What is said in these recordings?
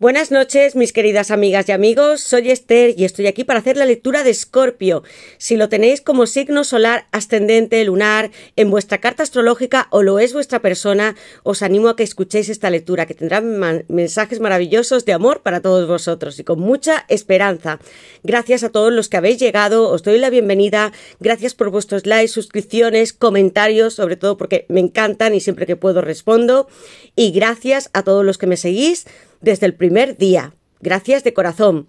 Buenas noches, mis queridas amigas y amigos. Soy Esther y estoy aquí para hacer la lectura de Escorpio. Si lo tenéis como signo solar, ascendente, lunar, en vuestra carta astrológica o lo es vuestra persona, os animo a que escuchéis esta lectura que tendrá mensajes maravillosos de amor para todos vosotros y con mucha esperanza. Gracias a todos los que habéis llegado, os doy la bienvenida. Gracias por vuestros likes, suscripciones, comentarios, sobre todo porque me encantan y siempre que puedo respondo. Y gracias a todos los que me seguís desde el primer día. Gracias de corazón.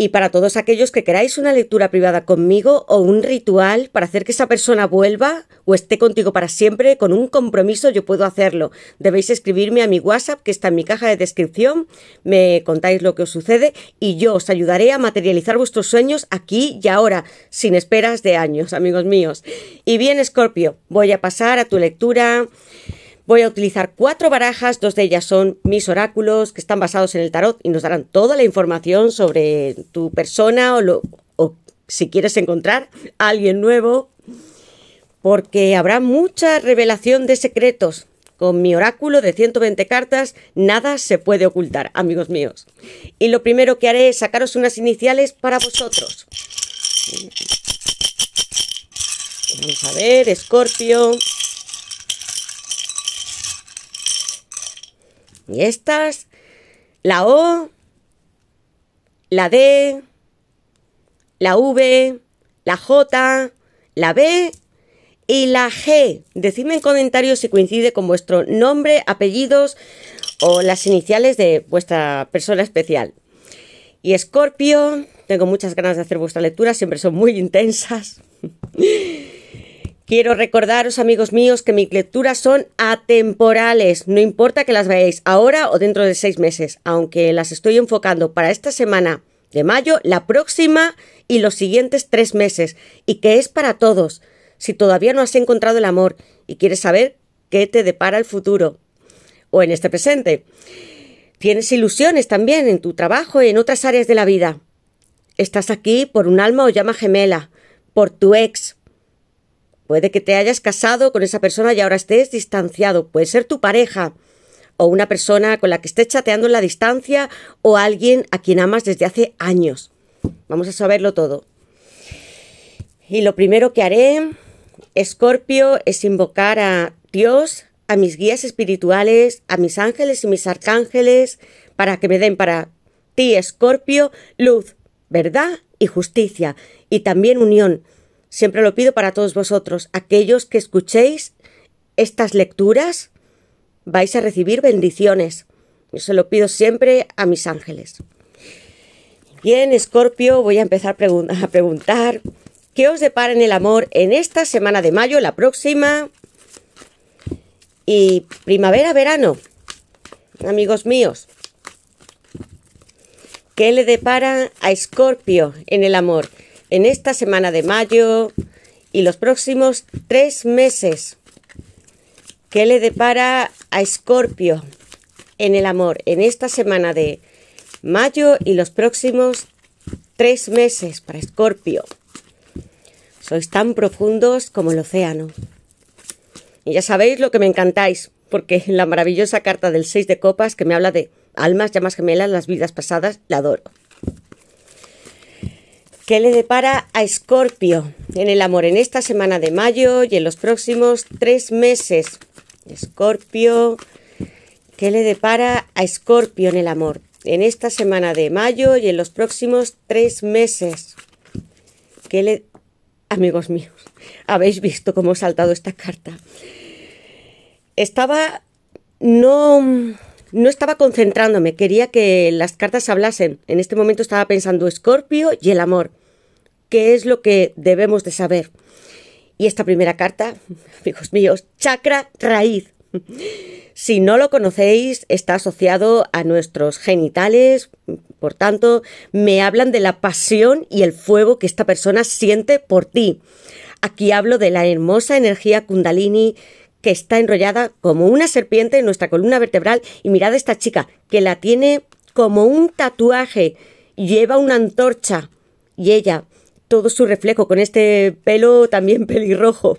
Y para todos aquellos que queráis una lectura privada conmigo o un ritual para hacer que esa persona vuelva o esté contigo para siempre, con un compromiso yo puedo hacerlo. Debéis escribirme a mi WhatsApp que está en mi caja de descripción, me contáis lo que os sucede y yo os ayudaré a materializar vuestros sueños aquí y ahora, sin esperas de años, amigos míos. Y bien, Scorpio, voy a pasar a tu lectura Voy a utilizar cuatro barajas, dos de ellas son mis oráculos que están basados en el tarot y nos darán toda la información sobre tu persona o, lo, si quieres encontrar a alguien nuevo, porque habrá mucha revelación de secretos. Con mi oráculo de 120 cartas, nada se puede ocultar, amigos míos. Y lo primero que haré es sacaros unas iniciales para vosotros. Vamos a ver, Escorpio. Y estas, la O, la D, la V, la J, la B y la G. Decidme en comentarios si coincide con vuestro nombre, apellidos o las iniciales de vuestra persona especial. Y Escorpio, tengo muchas ganas de hacer vuestra lectura, siempre son muy intensas. Quiero recordaros, amigos míos, que mis lecturas son atemporales, no importa que las veáis ahora o dentro de seis meses, aunque las estoy enfocando para esta semana de mayo, la próxima y los siguientes tres meses, y que es para todos, si todavía no has encontrado el amor y quieres saber qué te depara el futuro o en este presente. Tienes ilusiones también en tu trabajo y en otras áreas de la vida. Estás aquí por un alma o llama gemela, por tu ex, Puede que te hayas casado con esa persona y ahora estés distanciado. Puede ser tu pareja o una persona con la que estés chateando en la distancia o alguien a quien amas desde hace años. Vamos a saberlo todo. Y lo primero que haré, Escorpio, es invocar a Dios, a mis guías espirituales, a mis ángeles y mis arcángeles, para que me den para ti, Escorpio, luz, verdad y justicia, y también unión siempre lo pido para todos vosotros, aquellos que escuchéis estas lecturas, vais a recibir bendiciones. Yo se lo pido siempre a mis ángeles. Bien, Escorpio, voy a empezar a preguntar, ¿qué os depara en el amor en esta semana de mayo, la próxima? Y primavera, verano, amigos míos, ¿qué le depara a Escorpio en el amor? en esta semana de mayo y los próximos tres meses. ¿Qué le depara a Escorpio en el amor en esta semana de mayo y los próximos tres meses para Escorpio? Sois tan profundos como el océano. Y ya sabéis lo que me encantáis, porque la maravillosa carta del seis de copas que me habla de almas, llamas gemelas, las vidas pasadas, la adoro. ¿Qué le depara a Escorpio en el amor en esta semana de mayo y en los próximos tres meses? Escorpio, ¿qué le depara a Escorpio en el amor en esta semana de mayo y en los próximos tres meses? ¿Qué le... Amigos míos, habéis visto cómo he saltado esta carta. Estaba... No no estaba concentrándome, quería que las cartas hablasen. En este momento estaba pensando Escorpio y el amor qué es lo que debemos de saber. Y esta primera carta, amigos míos, chakra raíz. Si no lo conocéis, está asociado a nuestros genitales, por tanto, me hablan de la pasión y el fuego que esta persona siente por ti. Aquí hablo de la hermosa energía kundalini que está enrollada como una serpiente en nuestra columna vertebral y mirad esta chica que la tiene como un tatuaje, lleva una antorcha y ella todo su reflejo con este pelo también pelirrojo.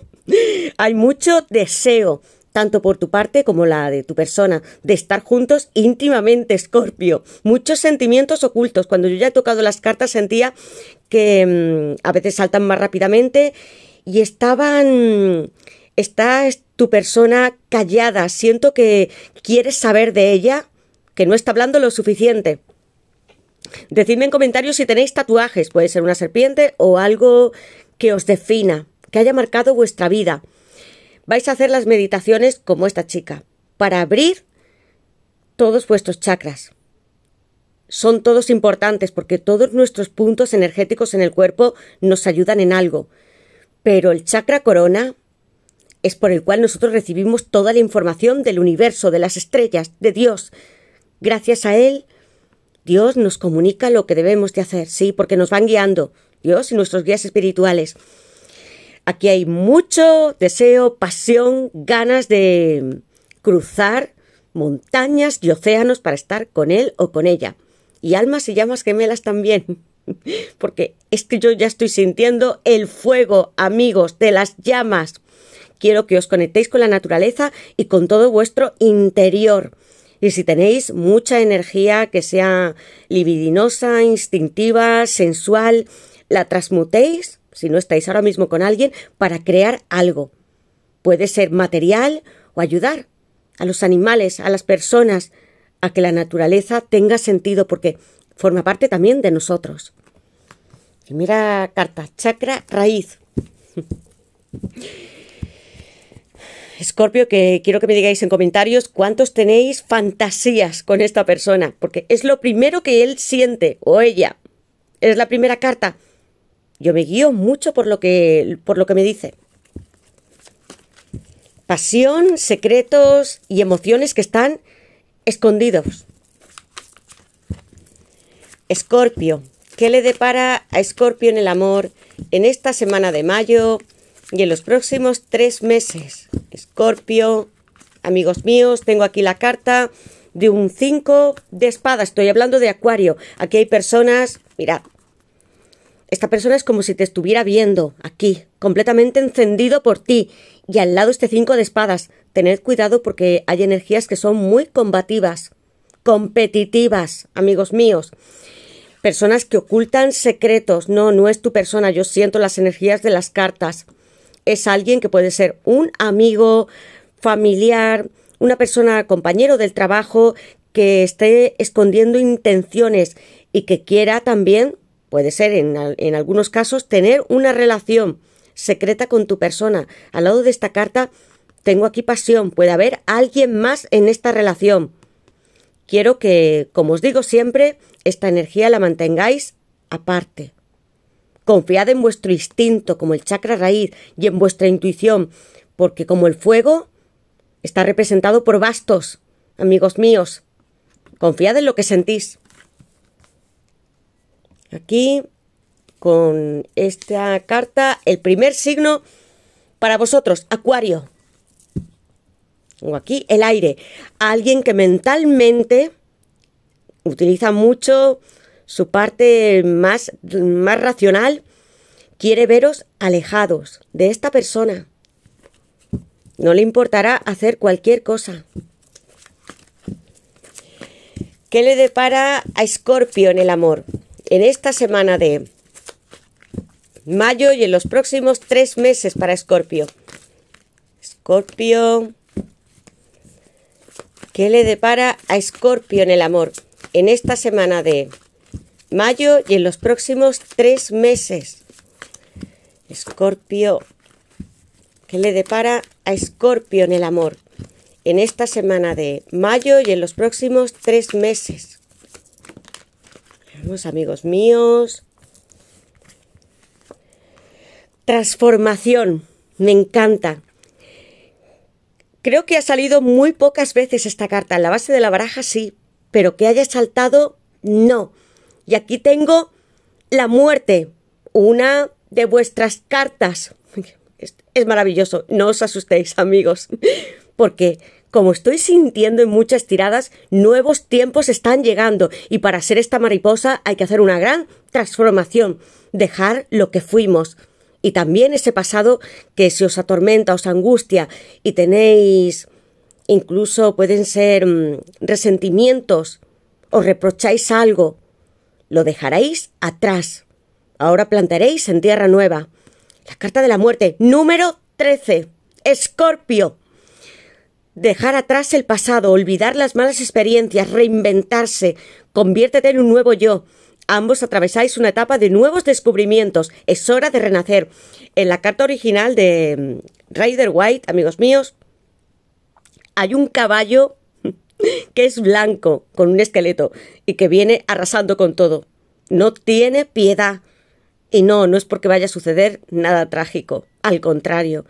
Hay mucho deseo, tanto por tu parte como la de tu persona, de estar juntos íntimamente, Scorpio. Muchos sentimientos ocultos. Cuando yo ya he tocado las cartas sentía que mm, a veces saltan más rápidamente y estaban... Está tu persona callada. Siento que quieres saber de ella, que no está hablando lo suficiente. Decidme en comentarios si tenéis tatuajes, puede ser una serpiente o algo que os defina, que haya marcado vuestra vida. Vais a hacer las meditaciones como esta chica, para abrir todos vuestros chakras. Son todos importantes porque todos nuestros puntos energéticos en el cuerpo nos ayudan en algo. Pero el chakra corona es por el cual nosotros recibimos toda la información del universo, de las estrellas, de Dios. Gracias a él Dios nos comunica lo que debemos de hacer, sí, porque nos van guiando Dios y nuestros guías espirituales. Aquí hay mucho deseo, pasión, ganas de cruzar montañas y océanos para estar con él o con ella. Y almas y llamas gemelas también. Porque es que yo ya estoy sintiendo el fuego, amigos, de las llamas. Quiero que os conectéis con la naturaleza y con todo vuestro interior. Y si tenéis mucha energía que sea libidinosa, instintiva, sensual, la transmutéis, si no estáis ahora mismo con alguien, para crear algo. Puede ser material o ayudar a los animales, a las personas, a que la naturaleza tenga sentido, porque forma parte también de nosotros. Primera carta, chakra raíz. Scorpio, que quiero que me digáis en comentarios cuántos tenéis fantasías con esta persona, porque es lo primero que él siente o ella. Es la primera carta. Yo me guío mucho por lo que, por lo que me dice. Pasión, secretos y emociones que están escondidos. Escorpio, ¿qué le depara a Escorpio en el amor en esta semana de mayo y en los próximos tres meses? Escorpio, amigos míos, tengo aquí la carta de un 5 de espada. Estoy hablando de Acuario. Aquí hay personas, mirad, esta persona es como si te estuviera viendo, aquí, completamente encendido por ti. Y al lado este 5 de espadas. Tened cuidado porque hay energías que son muy combativas, competitivas, amigos míos. Personas que ocultan secretos. No, no es tu persona. Yo siento las energías de las cartas es alguien que puede ser un amigo, familiar, una persona, compañero del trabajo, que esté escondiendo intenciones y que quiera también, puede ser en, en algunos casos, tener una relación secreta con tu persona. Al lado de esta carta tengo aquí pasión, puede haber alguien más en esta relación. Quiero que, como os digo siempre, esta energía la mantengáis aparte. Confiad en vuestro instinto como el chakra raíz y en vuestra intuición, porque como el fuego está representado por bastos, amigos míos. Confiad en lo que sentís. Aquí, con esta carta, el primer signo para vosotros, Acuario. O aquí el aire. Alguien que mentalmente utiliza mucho su parte más, más racional quiere veros alejados de esta persona. No le importará hacer cualquier cosa. ¿Qué le depara a Escorpio en el amor? En esta semana de mayo y en los próximos tres meses para Escorpio. Escorpio. ¿Qué le depara a Escorpio en el amor? En esta semana de mayo y en los próximos tres meses. Escorpio, ¿qué le depara a Escorpio en el amor? En esta semana de mayo y en los próximos tres meses. Vamos, amigos míos. Transformación, me encanta. Creo que ha salido muy pocas veces esta carta. En la base de la baraja sí, pero que haya saltado, no. Y aquí tengo la muerte, una de vuestras cartas. Es maravilloso, no os asustéis amigos, porque como estoy sintiendo en muchas tiradas, nuevos tiempos están llegando y para ser esta mariposa hay que hacer una gran transformación, dejar lo que fuimos y también ese pasado que si os atormenta, os angustia y tenéis incluso pueden ser mm, resentimientos, os reprocháis algo, lo dejaréis atrás. Ahora plantaréis en tierra nueva. La carta de la muerte, número 13. Escorpio. Dejar atrás el pasado, olvidar las malas experiencias, reinventarse, conviértete en un nuevo yo. Ambos atravesáis una etapa de nuevos descubrimientos. Es hora de renacer. En la carta original de mm, Rider White, amigos míos, hay un caballo que es blanco, con un esqueleto, y que viene arrasando con todo. No tiene piedad. Y no, no es porque vaya a suceder nada trágico, al contrario,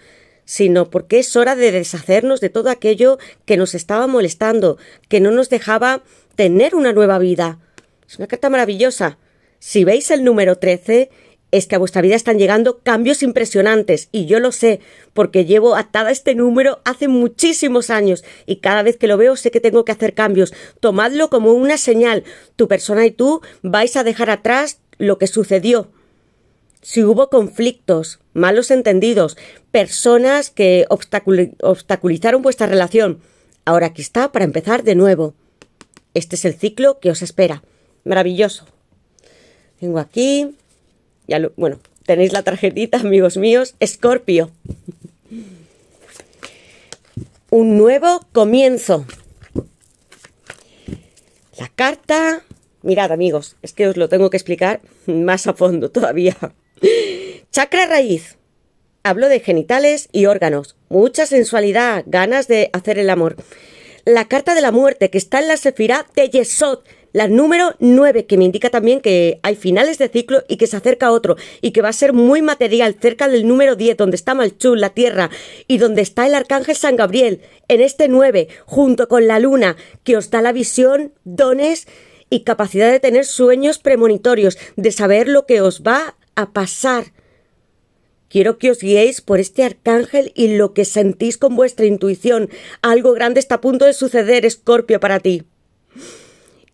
sino porque es hora de deshacernos de todo aquello que nos estaba molestando, que no nos dejaba tener una nueva vida. Es una carta maravillosa. Si veis el número 13, es que a vuestra vida están llegando cambios impresionantes y yo lo sé porque llevo atada este número hace muchísimos años y cada vez que lo veo sé que tengo que hacer cambios. Tomadlo como una señal. Tu persona y tú vais a dejar atrás lo que sucedió. Si hubo conflictos, malos entendidos, personas que obstaculizaron vuestra relación, ahora aquí está para empezar de nuevo. Este es el ciclo que os espera. Maravilloso. Tengo aquí bueno, tenéis la tarjetita, amigos míos. Escorpio. Un nuevo comienzo. La carta. Mirad, amigos, es que os lo tengo que explicar más a fondo todavía. Chakra raíz. Hablo de genitales y órganos. Mucha sensualidad, ganas de hacer el amor. La carta de la muerte que está en la sefirá de Yesod la número 9, que me indica también que hay finales de ciclo y que se acerca otro, y que va a ser muy material, cerca del número 10, donde está Malchú, la Tierra, y donde está el Arcángel San Gabriel, en este 9, junto con la Luna, que os da la visión, dones y capacidad de tener sueños premonitorios, de saber lo que os va a pasar. Quiero que os guiéis por este arcángel y lo que sentís con vuestra intuición. Algo grande está a punto de suceder, Escorpio, para ti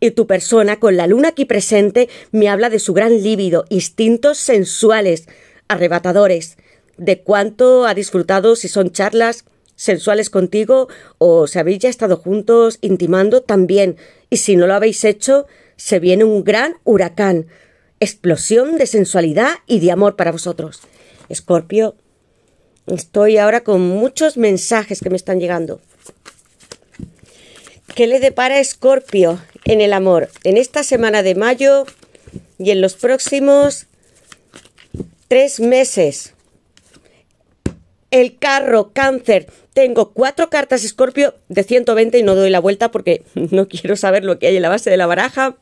y tu persona, con la luna aquí presente, me habla de su gran líbido, instintos sensuales, arrebatadores, de cuánto ha disfrutado si son charlas sensuales contigo o si habéis ya estado juntos intimando también. Y si no lo habéis hecho, se viene un gran huracán, explosión de sensualidad y de amor para vosotros. Escorpio, estoy ahora con muchos mensajes que me están llegando. ¿Qué le depara Escorpio en el amor? En esta semana de mayo y en los próximos tres meses. El carro, cáncer. Tengo cuatro cartas Escorpio de 120 y no doy la vuelta porque no quiero saber lo que hay en la base de la baraja.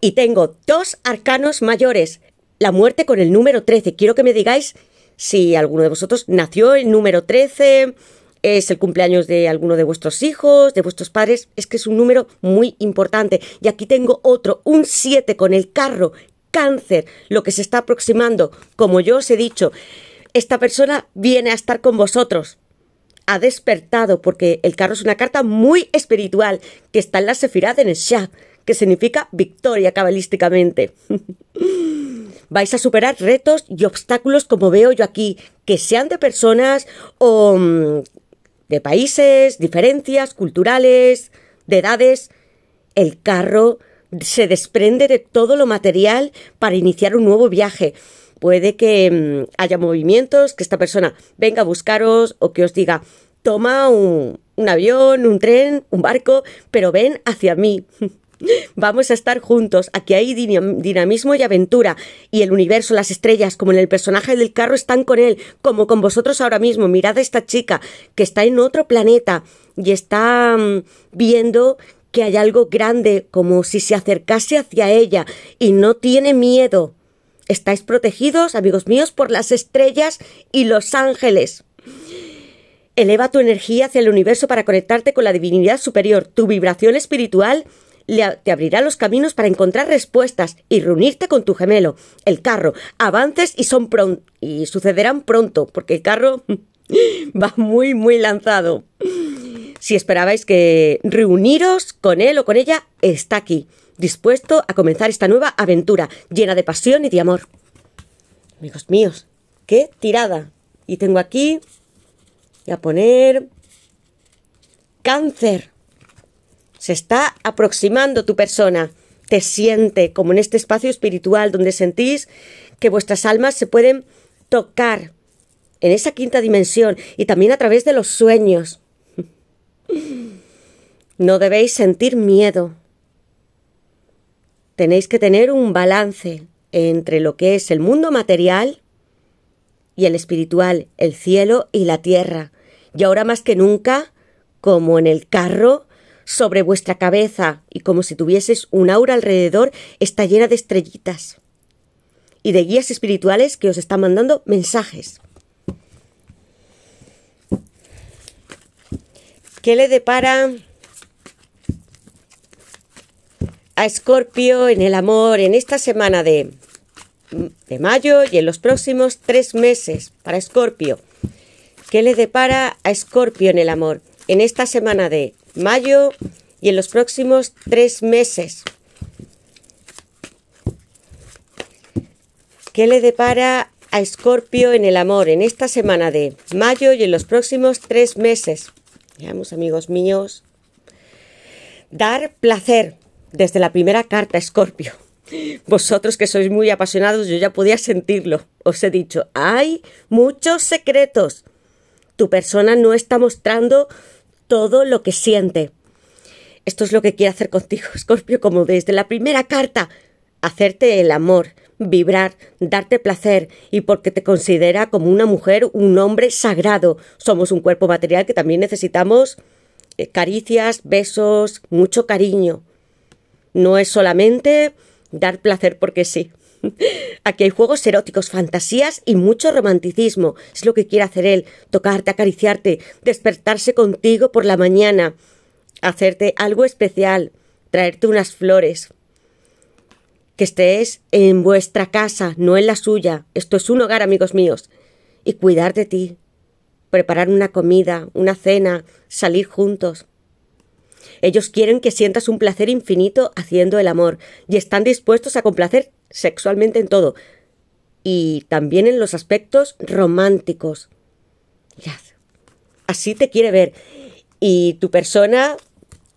Y tengo dos arcanos mayores. La muerte con el número 13. Quiero que me digáis si alguno de vosotros nació el número 13 es el cumpleaños de alguno de vuestros hijos, de vuestros padres, es que es un número muy importante. Y aquí tengo otro, un 7 con el carro, cáncer, lo que se está aproximando, como yo os he dicho, esta persona viene a estar con vosotros. Ha despertado porque el carro es una carta muy espiritual que está en la Sefirá en el que significa victoria cabalísticamente. vais a superar retos y obstáculos como veo yo aquí, que sean de personas o mm, de países, diferencias culturales, de edades. El carro se desprende de todo lo material para iniciar un nuevo viaje. Puede que mm, haya movimientos, que esta persona venga a buscaros o que os diga, toma un, un avión, un tren, un barco, pero ven hacia mí. Vamos a estar juntos. Aquí hay dinamismo y aventura. Y el universo, las estrellas, como en el personaje del carro, están con él, como con vosotros ahora mismo. Mirad a esta chica que está en otro planeta y está mm, viendo que hay algo grande, como si se acercase hacia ella y no tiene miedo. Estáis protegidos, amigos míos, por las estrellas y los ángeles. Eleva tu energía hacia el universo para conectarte con la divinidad superior. Tu vibración espiritual te abrirá los caminos para encontrar respuestas y reunirte con tu gemelo. El carro, avances y son pronto y sucederán pronto, porque el carro va muy muy lanzado. Si esperabais que reuniros con él o con ella, está aquí, dispuesto a comenzar esta nueva aventura llena de pasión y de amor. Amigos míos, qué tirada. Y tengo aquí, voy a poner cáncer se está aproximando tu persona, te siente como en este espacio espiritual donde sentís que vuestras almas se pueden tocar en esa quinta dimensión y también a través de los sueños. No debéis sentir miedo. Tenéis que tener un balance entre lo que es el mundo material y el espiritual, el cielo y la tierra. Y ahora más que nunca, como en el carro sobre vuestra cabeza y como si tuvieses un aura alrededor, está llena de estrellitas y de guías espirituales que os están mandando mensajes. ¿Qué le depara a Escorpio en el amor en esta semana de, de mayo y en los próximos tres meses para Escorpio? ¿Qué le depara a Escorpio en el amor en esta semana de mayo y en los próximos tres meses. ¿Qué le depara a Escorpio en el amor en esta semana de mayo y en los próximos tres meses? Veamos, amigos míos. Dar placer desde la primera carta, Escorpio. Vosotros que sois muy apasionados, yo ya podía sentirlo. Os he dicho, hay muchos secretos. Tu persona no está mostrando todo lo que siente. Esto es lo que quiere hacer contigo, Scorpio, como desde la primera carta. Hacerte el amor, vibrar, darte placer y porque te considera como una mujer, un hombre sagrado. Somos un cuerpo material que también necesitamos eh, caricias, besos, mucho cariño. No es solamente dar placer porque sí. Aquí hay juegos eróticos, fantasías y mucho romanticismo. Es lo que quiere hacer él, tocarte, acariciarte, despertarse contigo por la mañana, hacerte algo especial, traerte unas flores. Que estés en vuestra casa, no en la suya. Esto es un hogar, amigos míos. Y cuidar de ti. Preparar una comida, una cena, salir juntos. Ellos quieren que sientas un placer infinito haciendo el amor y están dispuestos a complacer sexualmente en todo, y también en los aspectos románticos. Mirad, así te quiere ver. Y tu persona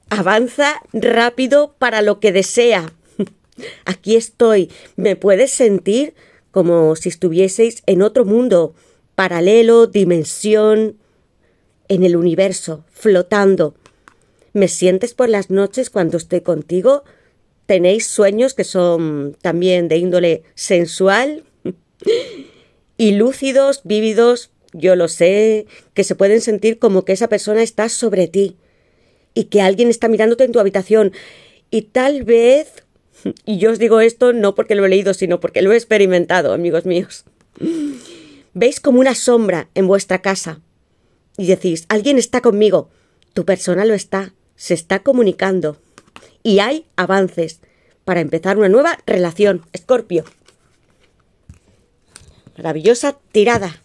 avanza rápido para lo que desea. Aquí estoy. Me puedes sentir como si estuvieseis en otro mundo, paralelo, dimensión, en el universo, flotando. ¿Me sientes por las noches cuando estoy contigo? tenéis sueños que son también de índole sensual y lúcidos, vívidos, yo lo sé, que se pueden sentir como que esa persona está sobre ti y que alguien está mirándote en tu habitación y tal vez, y yo os digo esto no porque lo he leído, sino porque lo he experimentado, amigos míos, veis como una sombra en vuestra casa y decís, alguien está conmigo, tu persona lo está, se está comunicando y hay avances para empezar una nueva relación. Escorpio. Maravillosa tirada.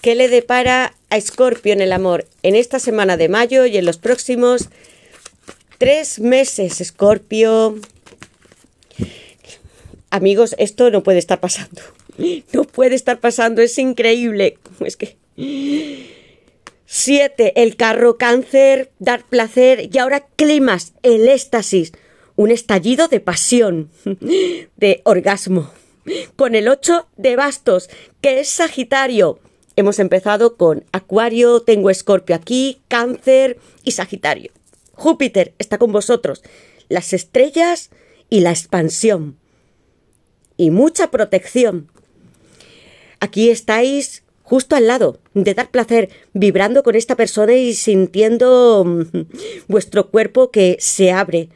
¿Qué le depara a Escorpio en el amor en esta semana de mayo y en los próximos tres meses, Escorpio? Amigos, esto no puede estar pasando. No puede estar pasando, es increíble. Es que 7. El carro cáncer, dar placer y ahora climas, el éxtasis, un estallido de pasión, de orgasmo. Con el 8 de bastos, que es Sagitario. Hemos empezado con Acuario, tengo Escorpio aquí, Cáncer y Sagitario. Júpiter está con vosotros, las estrellas y la expansión. Y mucha protección. Aquí estáis justo al lado, de dar placer, vibrando con esta persona y sintiendo mm, vuestro cuerpo que se abre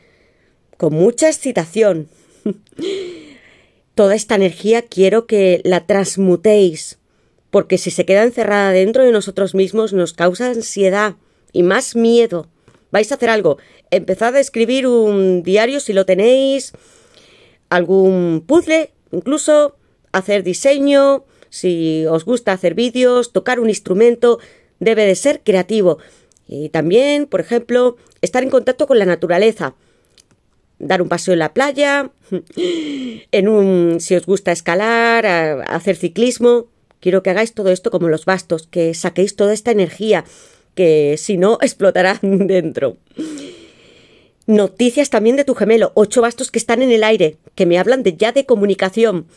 con mucha excitación. Toda esta energía quiero que la transmutéis, porque si se queda encerrada dentro de nosotros mismos nos causa ansiedad y más miedo. Vais a hacer algo, empezad a escribir un diario si lo tenéis, algún puzzle, incluso hacer diseño, si os gusta hacer vídeos, tocar un instrumento, debe de ser creativo. Y también, por ejemplo, estar en contacto con la naturaleza. Dar un paseo en la playa, en un, si os gusta escalar, hacer ciclismo. Quiero que hagáis todo esto como los bastos, que saquéis toda esta energía, que si no explotará dentro. Noticias también de tu gemelo, ocho bastos que están en el aire, que me hablan de ya de comunicación.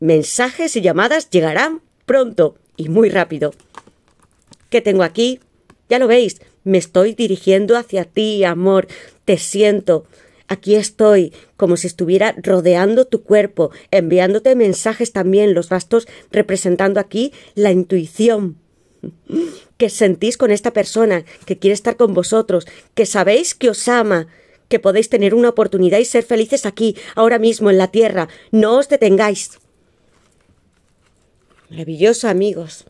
Mensajes y llamadas llegarán pronto y muy rápido. ¿Qué tengo aquí? Ya lo veis, me estoy dirigiendo hacia ti, amor. Te siento. Aquí estoy, como si estuviera rodeando tu cuerpo, enviándote mensajes también, los bastos representando aquí la intuición que sentís con esta persona, que quiere estar con vosotros, que sabéis que os ama, que podéis tener una oportunidad y ser felices aquí, ahora mismo, en la tierra. No os detengáis. Maravilloso, amigos.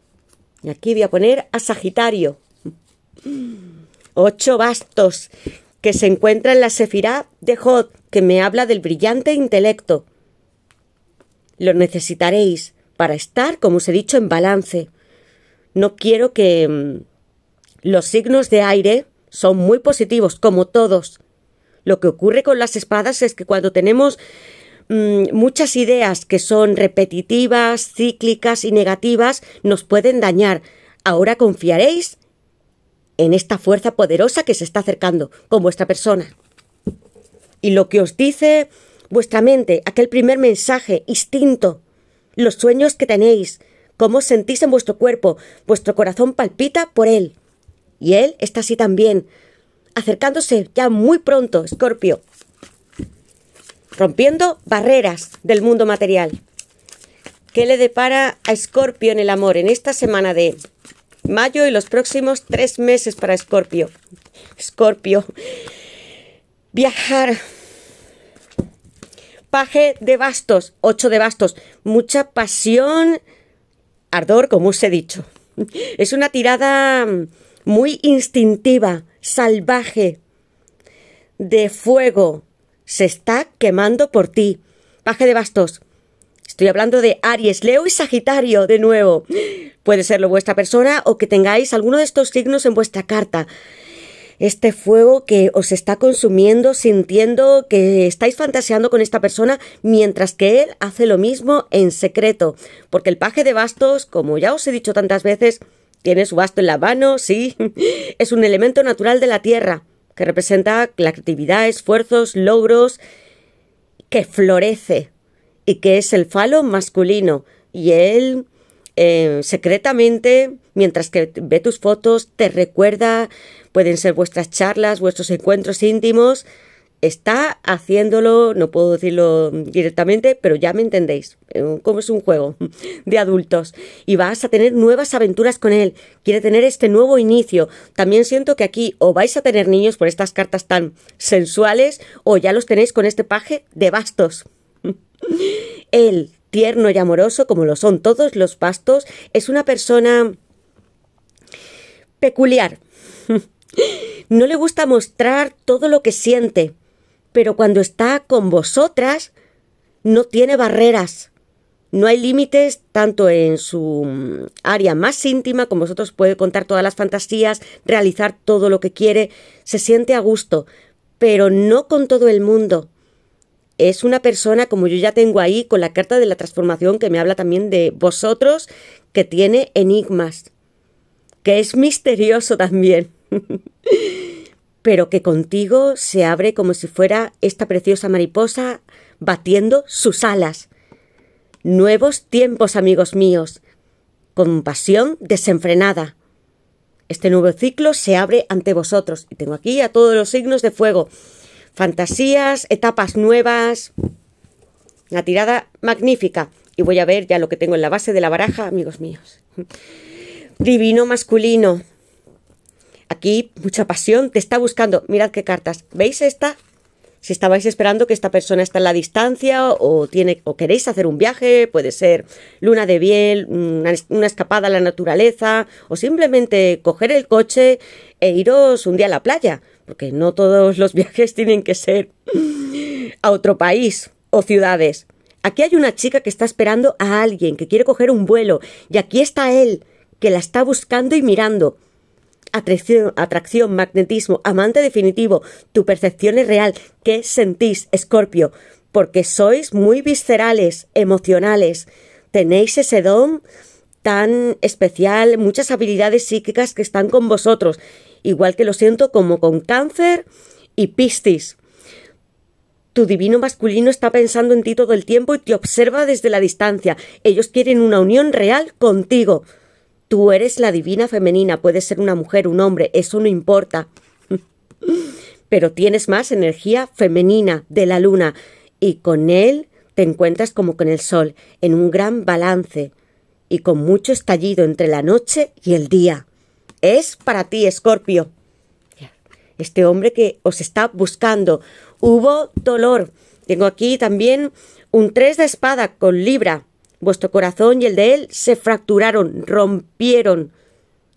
Y aquí voy a poner a Sagitario. Ocho bastos, que se encuentra en la Sefirá de Jod, que me habla del brillante intelecto. Lo necesitaréis para estar, como os he dicho, en balance. No quiero que... Mm, los signos de aire son muy positivos, como todos. Lo que ocurre con las espadas es que cuando tenemos Mm, muchas ideas que son repetitivas, cíclicas y negativas nos pueden dañar. Ahora confiaréis en esta fuerza poderosa que se está acercando con vuestra persona. Y lo que os dice vuestra mente, aquel primer mensaje, instinto, los sueños que tenéis, cómo sentís en vuestro cuerpo, vuestro corazón palpita por él. Y él está así también, acercándose ya muy pronto, Escorpio rompiendo barreras del mundo material. ¿Qué le depara a Escorpio en el amor en esta semana de mayo y los próximos tres meses para Escorpio? Escorpio, viajar. Paje de bastos, ocho de bastos, mucha pasión, ardor, como os he dicho. Es una tirada muy instintiva, salvaje, de fuego, se está quemando por ti. Paje de bastos. Estoy hablando de Aries, Leo y Sagitario, de nuevo. Puede serlo vuestra persona o que tengáis alguno de estos signos en vuestra carta. Este fuego que os está consumiendo, sintiendo que estáis fantaseando con esta persona, mientras que él hace lo mismo en secreto. Porque el paje de bastos, como ya os he dicho tantas veces, tiene su basto en la mano, sí, es un elemento natural de la tierra que representa la creatividad, esfuerzos, logros, que florece y que es el falo masculino. Y él eh, secretamente, mientras que ve tus fotos, te recuerda, pueden ser vuestras charlas, vuestros encuentros íntimos, está haciéndolo, no puedo decirlo directamente, pero ya me entendéis, eh, como es un juego de adultos. Y vas a tener nuevas aventuras con él, quiere tener este nuevo inicio. También siento que aquí o vais a tener niños por estas cartas tan sensuales, o ya los tenéis con este paje de bastos. él, tierno y amoroso, como lo son todos los bastos, es una persona peculiar. no le gusta mostrar todo lo que siente pero cuando está con vosotras no tiene barreras. No hay límites tanto en su mm, área más íntima, con vosotros puede contar todas las fantasías, realizar todo lo que quiere, se siente a gusto, pero no con todo el mundo. Es una persona, como yo ya tengo ahí, con la carta de la transformación que me habla también de vosotros, que tiene enigmas, que es misterioso también. pero que contigo se abre como si fuera esta preciosa mariposa batiendo sus alas. Nuevos tiempos, amigos míos, con pasión desenfrenada. Este nuevo ciclo se abre ante vosotros. Y tengo aquí a todos los signos de fuego. Fantasías, etapas nuevas. Una tirada magnífica. Y voy a ver ya lo que tengo en la base de la baraja, amigos míos. Divino masculino, Aquí mucha pasión, te está buscando. Mirad qué cartas. ¿Veis esta? Si estabais esperando que esta persona está en la distancia o, tiene, o queréis hacer un viaje, puede ser luna de bien, una escapada a la naturaleza o simplemente coger el coche e iros un día a la playa, porque no todos los viajes tienen que ser a otro país o ciudades. Aquí hay una chica que está esperando a alguien, que quiere coger un vuelo, y aquí está él, que la está buscando y mirando atracción, magnetismo, amante definitivo, tu percepción es real, ¿qué sentís, Escorpio? Porque sois muy viscerales, emocionales, tenéis ese don tan especial, muchas habilidades psíquicas que están con vosotros, igual que lo siento como con cáncer y pistis. Tu divino masculino está pensando en ti todo el tiempo y te observa desde la distancia. Ellos quieren una unión real contigo. Tú eres la divina femenina, puedes ser una mujer, un hombre, eso no importa. Pero tienes más energía femenina de la luna y con él te encuentras como con el sol, en un gran balance y con mucho estallido entre la noche y el día. Es para ti, Escorpio. Este hombre que os está buscando. Hubo dolor. Tengo aquí también un tres de espada con Libra. Vuestro corazón y el de él se fracturaron, rompieron.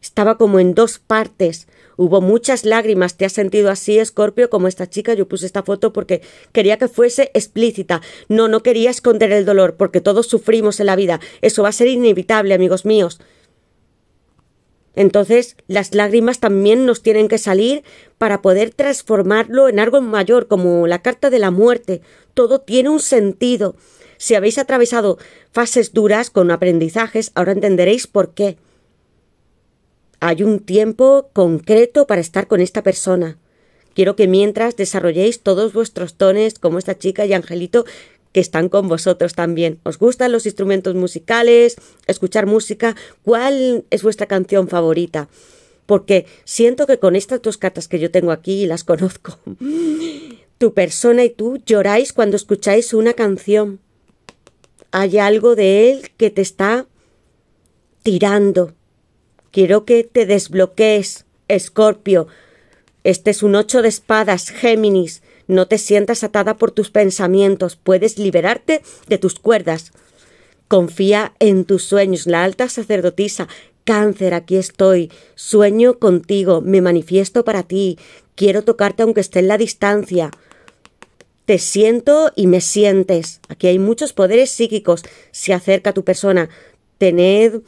Estaba como en dos partes. Hubo muchas lágrimas. ¿Te has sentido así, Escorpio, como esta chica? Yo puse esta foto porque quería que fuese explícita. No, no quería esconder el dolor, porque todos sufrimos en la vida. Eso va a ser inevitable, amigos míos. Entonces, las lágrimas también nos tienen que salir para poder transformarlo en algo mayor, como la carta de la muerte. Todo tiene un sentido. Si habéis atravesado fases duras con aprendizajes, ahora entenderéis por qué. Hay un tiempo concreto para estar con esta persona. Quiero que mientras desarrolléis todos vuestros tones, como esta chica y Angelito, que están con vosotros también. ¿Os gustan los instrumentos musicales? ¿Escuchar música? ¿Cuál es vuestra canción favorita? Porque siento que con estas dos cartas que yo tengo aquí y las conozco, tu persona y tú lloráis cuando escucháis una canción hay algo de él que te está tirando. Quiero que te desbloquees, Escorpio. Este es un ocho de espadas, Géminis. No te sientas atada por tus pensamientos, puedes liberarte de tus cuerdas. Confía en tus sueños, la alta sacerdotisa. Cáncer, aquí estoy. Sueño contigo, me manifiesto para ti. Quiero tocarte aunque esté en la distancia. Te siento y me sientes. Aquí hay muchos poderes psíquicos. Se acerca a tu persona. Tened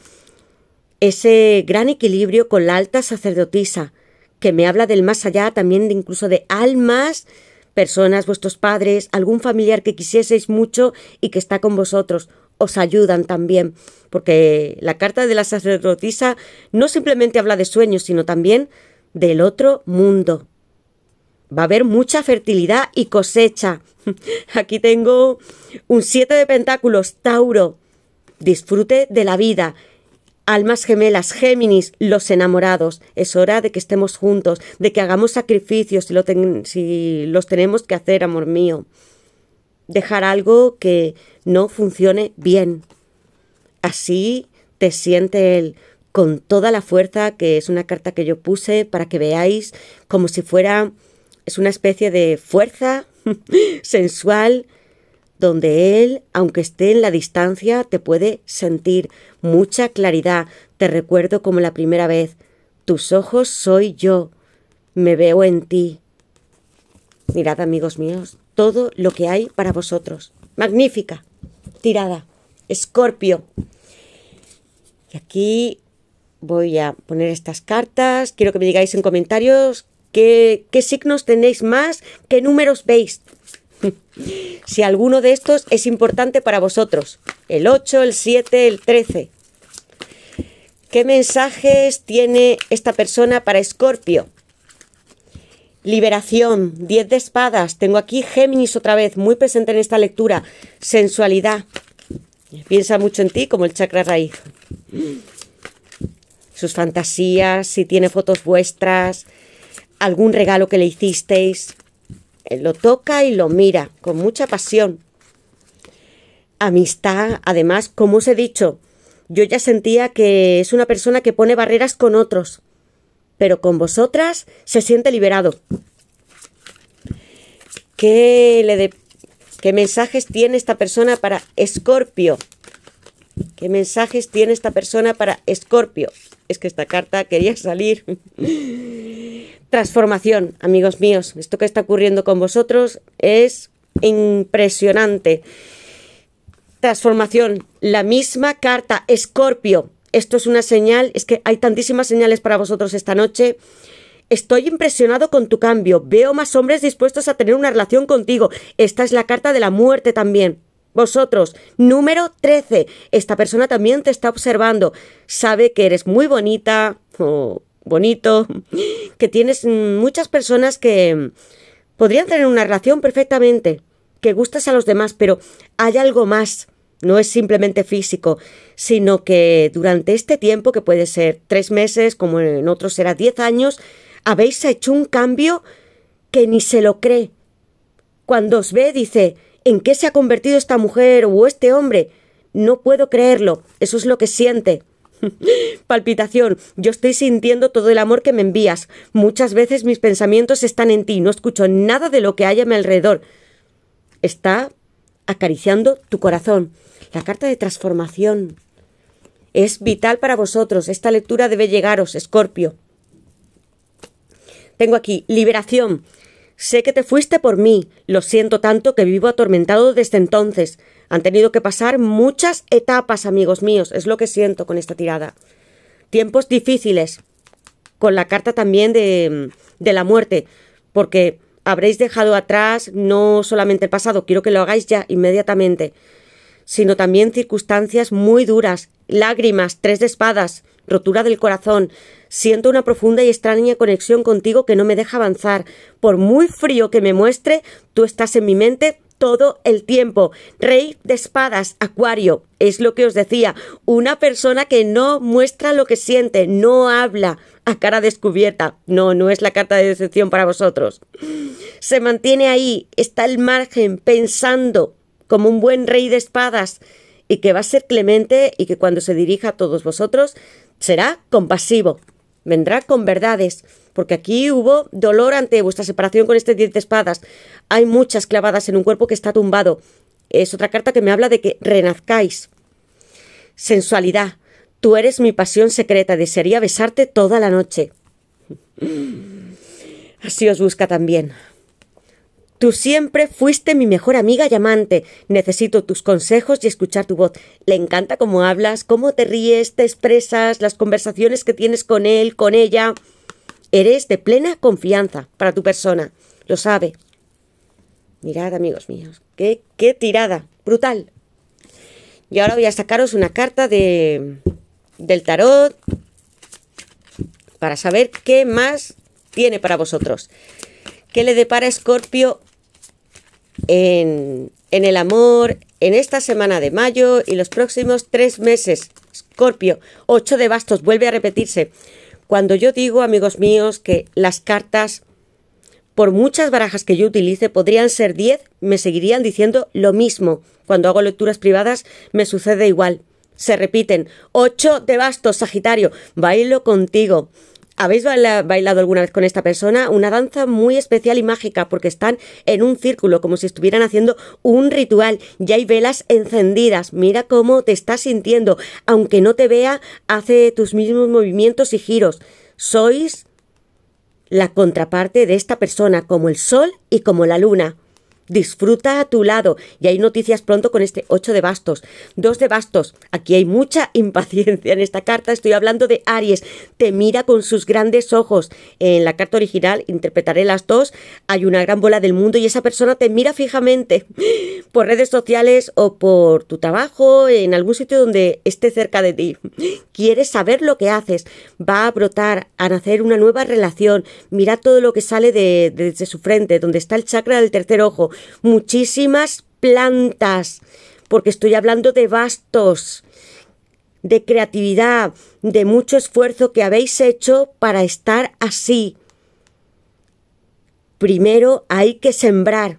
ese gran equilibrio con la alta sacerdotisa, que me habla del más allá, también de incluso de almas, personas, vuestros padres, algún familiar que quisieseis mucho y que está con vosotros. Os ayudan también, porque la carta de la sacerdotisa no simplemente habla de sueños, sino también del otro mundo va a haber mucha fertilidad y cosecha. Aquí tengo un siete de pentáculos, Tauro. Disfrute de la vida. Almas gemelas, Géminis, los enamorados. Es hora de que estemos juntos, de que hagamos sacrificios si, lo si los tenemos que hacer, amor mío. Dejar algo que no funcione bien. Así te siente él con toda la fuerza, que es una carta que yo puse para que veáis como si fuera es una especie de fuerza sensual donde él, aunque esté en la distancia, te puede sentir mucha claridad. Te recuerdo como la primera vez. Tus ojos soy yo. Me veo en ti. Mirad, amigos míos, todo lo que hay para vosotros. Magnífica. Tirada. Escorpio. Y aquí voy a poner estas cartas. Quiero que me digáis en comentarios ¿Qué, signos tenéis más? ¿Qué números veis? si alguno de estos es importante para vosotros, el 8, el 7, el 13. ¿Qué mensajes tiene esta persona para Escorpio? Liberación, 10 de espadas. Tengo aquí Géminis otra vez, muy presente en esta lectura. Sensualidad. Piensa mucho en ti como el chakra raíz. Sus fantasías, si tiene fotos vuestras, algún regalo que le hicisteis. Él lo toca y lo mira con mucha pasión. Amistad, además, como os he dicho, yo ya sentía que es una persona que pone barreras con otros, pero con vosotras se siente liberado. ¿Qué, le ¿Qué mensajes tiene esta persona para Escorpio? ¿Qué mensajes tiene esta persona para Escorpio? Es que esta carta quería salir. transformación, amigos míos. Esto que está ocurriendo con vosotros es impresionante. Transformación, la misma carta, Escorpio. Esto es una señal, es que hay tantísimas señales para vosotros esta noche. Estoy impresionado con tu cambio. Veo más hombres dispuestos a tener una relación contigo. Esta es la carta de la muerte también. Vosotros, número 13. Esta persona también te está observando. Sabe que eres muy bonita, o bonito, que tienes mm, muchas personas que mm, podrían tener una relación perfectamente, que gustas a los demás, pero hay algo más. No es simplemente físico, sino que durante este tiempo, que puede ser tres meses, como en otros será diez años, habéis hecho un cambio que ni se lo cree. Cuando os ve, dice, ¿en qué se ha convertido esta mujer o este hombre? No puedo creerlo. Eso es lo que siente. Palpitación, yo estoy sintiendo todo el amor que me envías. Muchas veces mis pensamientos están en ti, no escucho nada de lo que hay a mi alrededor. Está acariciando tu corazón. La carta de transformación es vital para vosotros. Esta lectura debe llegaros, Escorpio. Tengo aquí liberación. Sé que te fuiste por mí. Lo siento tanto que vivo atormentado desde entonces. Han tenido que pasar muchas etapas, amigos míos, es lo que siento con esta tirada. Tiempos difíciles, con la carta también de, de la muerte, porque habréis dejado atrás no solamente el pasado, quiero que lo hagáis ya inmediatamente, sino también circunstancias muy duras, lágrimas, tres de espadas, rotura del corazón. Siento una profunda y extraña conexión contigo que no me deja avanzar. Por muy frío que me muestre, tú estás en mi mente todo el tiempo. Rey de espadas, Acuario, es lo que os decía, una persona que no muestra lo que siente, no habla a cara descubierta. No, no es la carta de decepción para vosotros. Se mantiene ahí, está al margen, pensando como un buen rey de espadas y que va a ser clemente y que cuando se dirija a todos vosotros será compasivo vendrá con verdades, porque aquí hubo dolor ante vuestra separación con este diez de espadas. Hay muchas clavadas en un cuerpo que está tumbado. Es otra carta que me habla de que renazcáis. Sensualidad. Tú eres mi pasión secreta. Desearía besarte toda la noche. Así os busca también. Tú siempre fuiste mi mejor amiga y amante. Necesito tus consejos y escuchar tu voz. Le encanta cómo hablas, cómo te ríes, te expresas, las conversaciones que tienes con él, con ella. Eres de plena confianza para tu persona. Lo sabe. Mirad, amigos míos, qué, tirada. Brutal. Y ahora voy a sacaros una carta de, del tarot para saber qué más tiene para vosotros. ¿Qué le depara Escorpio en, el amor, en esta semana de mayo y los próximos tres meses. Scorpio, 8 de bastos, vuelve a repetirse. Cuando yo digo, amigos míos, que las cartas, por muchas barajas que yo utilice, podrían ser 10, me seguirían diciendo lo mismo. Cuando hago lecturas privadas, me sucede igual. Se repiten. 8 de bastos, Sagitario, bailo contigo habéis bailado alguna vez con esta persona, una danza muy especial y mágica, porque están en un círculo, como si estuvieran haciendo un ritual. Ya hay velas encendidas. Mira cómo te estás sintiendo. Aunque no te vea, hace tus mismos movimientos y giros. Sois la contraparte de esta persona, como el sol y como la luna. Disfruta a tu lado. Y hay noticias pronto con este 8 de bastos. 2 de bastos. Aquí hay mucha impaciencia en esta carta. Estoy hablando de Aries. Te mira con sus grandes ojos. En la carta original interpretaré las dos. Hay una gran bola del mundo y esa persona te mira fijamente por redes sociales o por tu trabajo, en algún sitio donde esté cerca de ti. Quieres saber lo que haces. Va a brotar, a nacer una nueva relación. Mira todo lo que sale de, su frente, donde está el chakra del tercer ojo muchísimas plantas, porque estoy hablando de bastos, de creatividad, de mucho esfuerzo que habéis hecho para estar así. Primero hay que sembrar,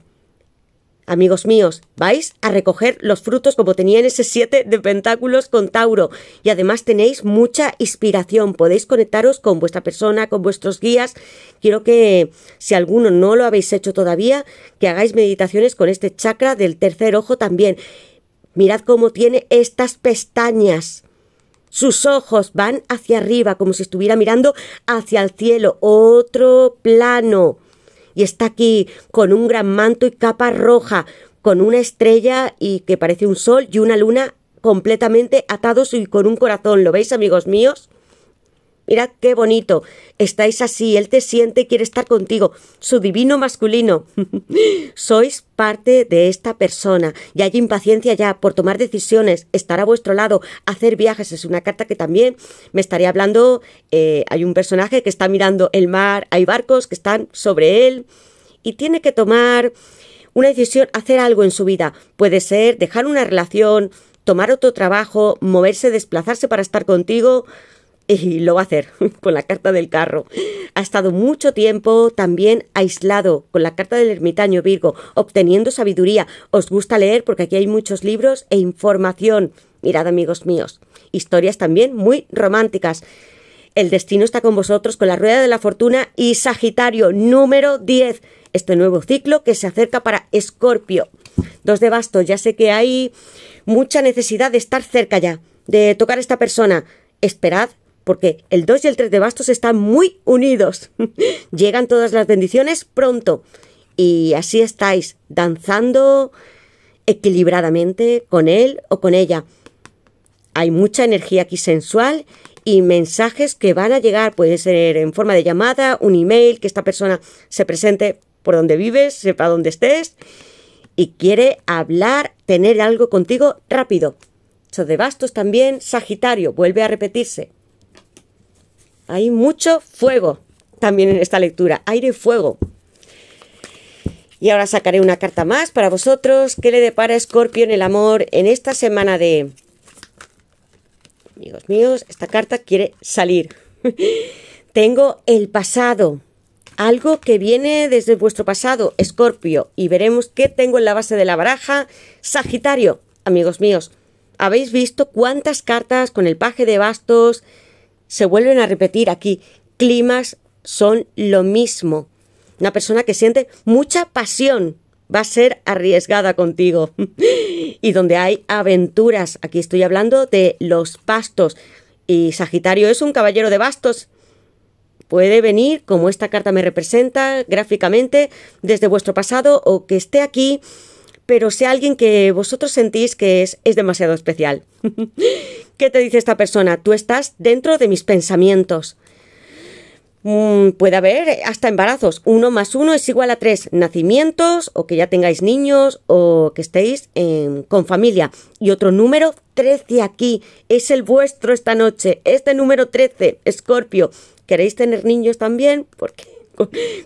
Amigos míos, vais a recoger los frutos como tenía en ese siete de pentáculos con Tauro. Y además tenéis mucha inspiración. Podéis conectaros con vuestra persona, con vuestros guías. Quiero que, si alguno no lo habéis hecho todavía, que hagáis meditaciones con este chakra del tercer ojo también. Mirad cómo tiene estas pestañas. Sus ojos van hacia arriba, como si estuviera mirando hacia el cielo, otro plano y está aquí con un gran manto y capa roja, con una estrella y que parece un sol y una luna completamente atados y con un corazón. ¿Lo veis, amigos míos? Mira qué bonito. Estáis así, él te siente y quiere estar contigo. Su divino masculino. Sois parte de esta persona y hay impaciencia ya por tomar decisiones, estar a vuestro lado, hacer viajes. Es una carta que también me estaría hablando. Eh, hay un personaje que está mirando el mar, hay barcos que están sobre él y tiene que tomar una decisión, hacer algo en su vida. Puede ser dejar una relación, tomar otro trabajo, moverse, desplazarse para estar contigo. y lo va a hacer con la carta del carro. Ha estado mucho tiempo también aislado con la carta del ermitaño Virgo, obteniendo sabiduría. Os gusta leer porque aquí hay muchos libros e información. Mirad amigos míos, historias también muy románticas. El destino está con vosotros con la rueda de la fortuna y Sagitario número 10. Este nuevo ciclo que se acerca para Escorpio. Dos de basto, ya sé que hay mucha necesidad de estar cerca ya, de tocar a esta persona. Esperad porque el 2 y el 3 de bastos están muy unidos. Llegan todas las bendiciones pronto y así estáis danzando equilibradamente con él o con ella. Hay mucha energía aquí sensual y mensajes que van a llegar, puede ser en forma de llamada, un email, que esta persona se presente por donde vives, sepa dónde estés y quiere hablar, tener algo contigo rápido. Eso de bastos también, Sagitario, vuelve a repetirse. Hay mucho fuego también en esta lectura, aire y fuego. Y ahora sacaré una carta más para vosotros. ¿Qué le depara Escorpio en el amor en esta semana de... Amigos míos, esta carta quiere salir. Tengo el pasado, algo que viene desde vuestro pasado, Escorpio, y veremos qué tengo en la base de la baraja, Sagitario, amigos míos. ¿Habéis visto cuántas cartas con el paje de bastos, se vuelven a repetir aquí. Climas son lo mismo. Una persona que siente mucha pasión va a ser arriesgada contigo. y donde hay aventuras. Aquí estoy hablando de los pastos. Y Sagitario es un caballero de bastos. Puede venir, como esta carta me representa gráficamente, desde vuestro pasado o que esté aquí, pero sea alguien que vosotros sentís que es, es demasiado especial. ¿Qué te dice esta persona? Tú estás dentro de mis pensamientos. Mm, puede haber hasta embarazos. Uno más uno es igual a tres. Nacimientos, o que ya tengáis niños, o que estéis em, con familia. Y otro número, 13 aquí. Es el vuestro esta noche. Este número 13, Escorpio. ¿Queréis tener niños también? Porque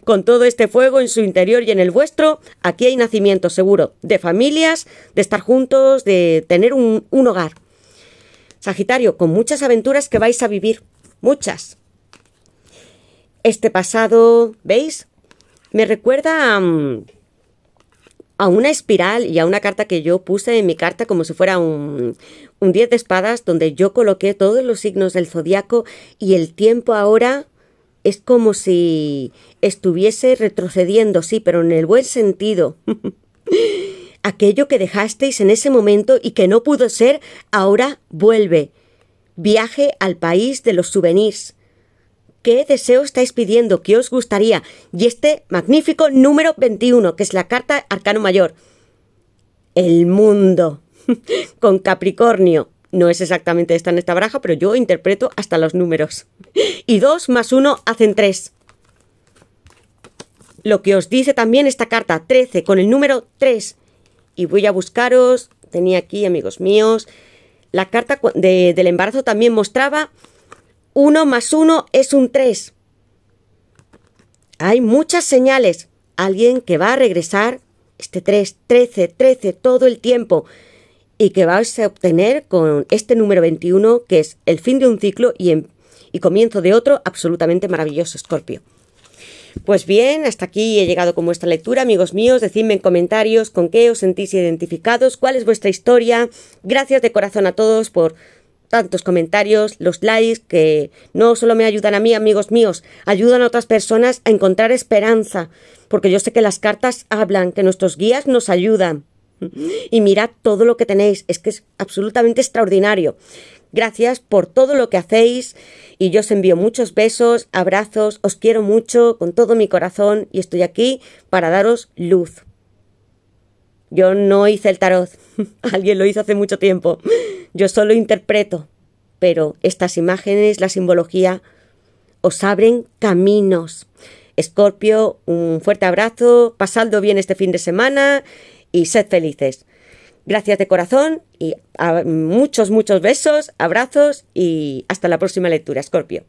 con, todo este fuego en su interior y en el vuestro, aquí hay nacimientos seguro. De familias, de estar juntos, de tener un hogar. Sagitario, con muchas aventuras que vais a vivir, muchas. Este pasado, ¿veis? Me recuerda mm, a, una espiral y a una carta que yo puse en mi carta como si fuera un, 10 de espadas, donde yo coloqué todos los signos del zodiaco y el tiempo ahora es como si estuviese retrocediendo, sí, pero en el buen sentido. Aquello que dejasteis en ese momento y que no pudo ser, ahora vuelve. Viaje al país de los souvenirs. ¿Qué deseo estáis pidiendo? ¿Qué os gustaría? Y este magnífico número 21, que es la carta Arcano Mayor. El mundo. Con Capricornio. No es exactamente esta en esta baraja, pero yo interpreto hasta los números. Y dos más uno hacen tres Lo que os dice también esta carta 13 con el número 3 y voy a buscaros. Tenía aquí, amigos míos. La carta del embarazo también mostraba 1 más 1 es un 3. Hay muchas señales. Alguien que va a regresar este 3, 13, 13 todo el tiempo y que vais a obtener con este número 21 que es el fin de un ciclo y, em, y comienzo de otro absolutamente maravilloso, Escorpio. Pues bien, hasta aquí he llegado con vuestra lectura, amigos míos. Decidme en comentarios con qué os sentís identificados, cuál es vuestra historia. Gracias de corazón a todos por tantos comentarios, los likes, que no solo me ayudan a mí, amigos míos, ayudan a otras personas a encontrar esperanza, porque yo sé que las cartas hablan, que nuestros guías nos ayudan. Y mirad todo lo que tenéis, es que es absolutamente extraordinario. Gracias por todo lo que hacéis y yo os envío muchos besos, abrazos, os quiero mucho con todo mi corazón y estoy aquí para daros luz. Yo no hice el tarot, alguien lo hizo hace mucho tiempo, yo solo interpreto, pero estas imágenes, la simbología, os abren caminos. Escorpio, un fuerte abrazo, pasadlo bien este fin de semana y sed felices. Gracias de corazón y muchos, muchos besos, abrazos y hasta la próxima lectura, Scorpio.